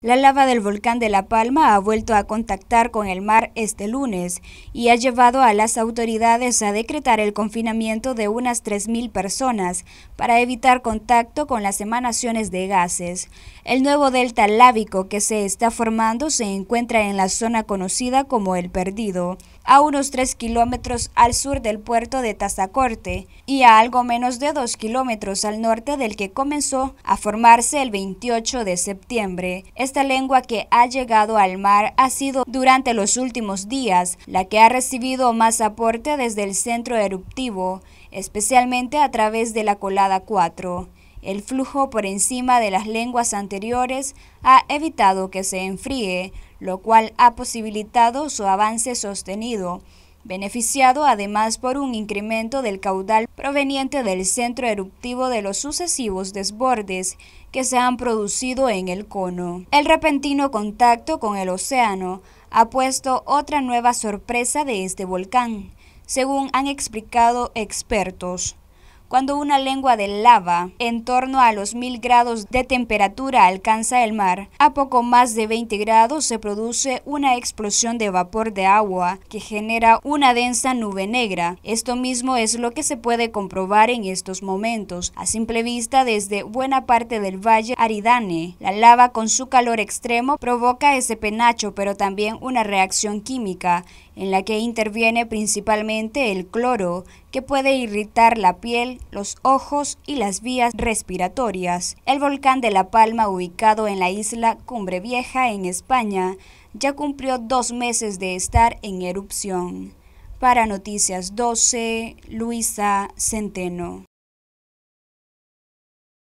La lava del volcán de La Palma ha vuelto a contactar con el mar este lunes y ha llevado a las autoridades a decretar el confinamiento de unas 3.000 personas para evitar contacto con las emanaciones de gases. El nuevo delta lábico que se está formando se encuentra en la zona conocida como El Perdido a unos 3 kilómetros al sur del puerto de Tazacorte y a algo menos de 2 kilómetros al norte del que comenzó a formarse el 28 de septiembre. Esta lengua que ha llegado al mar ha sido durante los últimos días la que ha recibido más aporte desde el centro eruptivo, especialmente a través de la colada 4. El flujo por encima de las lenguas anteriores ha evitado que se enfríe, lo cual ha posibilitado su avance sostenido, beneficiado además por un incremento del caudal proveniente del centro eruptivo de los sucesivos desbordes que se han producido en el cono. El repentino contacto con el océano ha puesto otra nueva sorpresa de este volcán, según han explicado expertos cuando una lengua de lava en torno a los 1000 grados de temperatura alcanza el mar. A poco más de 20 grados se produce una explosión de vapor de agua que genera una densa nube negra. Esto mismo es lo que se puede comprobar en estos momentos, a simple vista desde buena parte del valle Aridane. La lava con su calor extremo provoca ese penacho, pero también una reacción química en la que interviene principalmente el cloro, que puede irritar la piel, los ojos y las vías respiratorias. El volcán de La Palma, ubicado en la isla Cumbre Vieja en España, ya cumplió dos meses de estar en erupción. Para Noticias 12, Luisa Centeno.